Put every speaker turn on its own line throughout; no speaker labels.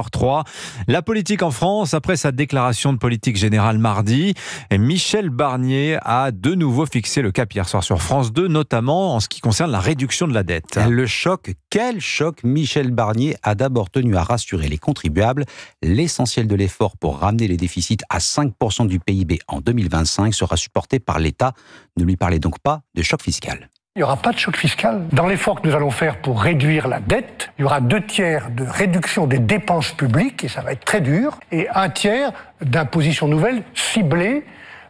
7 La politique en France, après sa déclaration de politique générale mardi, Michel Barnier a de nouveau fixé le cap hier soir sur France 2, notamment en ce qui concerne la réduction de la dette. Le choc, quel choc Michel Barnier a d'abord tenu à rassurer les contribuables. L'essentiel de l'effort pour ramener les déficits à 5% du PIB en 2025 sera supporté par l'État. Ne lui parlez donc pas de choc fiscal.
Il n'y aura pas de choc fiscal. Dans l'effort que nous allons faire pour réduire la dette, il y aura deux tiers de réduction des dépenses publiques, et ça va être très dur, et un tiers d'imposition nouvelle ciblée,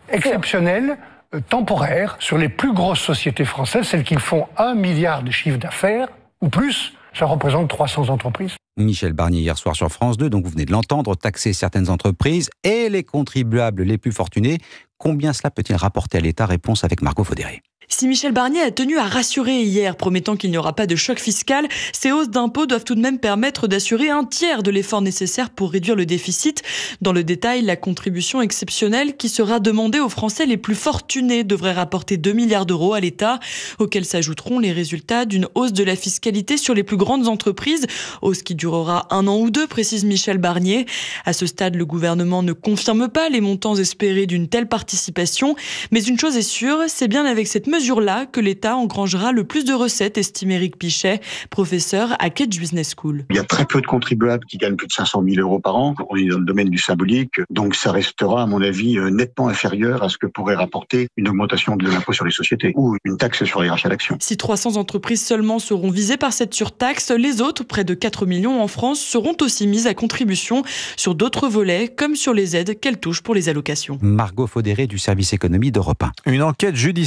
exceptionnelle, euh, temporaire, sur les plus grosses sociétés françaises, celles qui font un milliard de chiffre d'affaires ou plus. Ça représente 300 entreprises.
Michel Barnier hier soir sur France 2, donc vous venez de l'entendre, taxer certaines entreprises et les contribuables les plus fortunés. Combien cela peut-il rapporter à l'État Réponse avec Marco Fodéré.
Si Michel Barnier a tenu à rassurer hier, promettant qu'il n'y aura pas de choc fiscal, ces hausses d'impôts doivent tout de même permettre d'assurer un tiers de l'effort nécessaire pour réduire le déficit. Dans le détail, la contribution exceptionnelle qui sera demandée aux Français les plus fortunés devrait rapporter 2 milliards d'euros à l'État, auxquels s'ajouteront les résultats d'une hausse de la fiscalité sur les plus grandes entreprises, hausse qui durera un an ou deux, précise Michel Barnier. À ce stade, le gouvernement ne confirme pas les montants espérés d'une telle participation, mais une chose est sûre, c'est bien avec cette mesure mesure-là que l'État engrangera le plus de recettes, estime Eric Pichet, professeur à Kedge Business School.
Il y a très peu de contribuables qui gagnent plus de 500 000 euros par an. On est dans le domaine du symbolique, donc ça restera, à mon avis, euh, nettement inférieur à ce que pourrait rapporter une augmentation de l'impôt sur les sociétés ou une taxe sur les rachats d'actions.
Si 300 entreprises seulement seront visées par cette surtaxe, les autres, près de 4 millions en France, seront aussi mises à contribution sur d'autres volets, comme sur les aides qu'elles touchent pour les allocations.
Margot Faudéré du service économie d'Europe 1. Une enquête judiciaire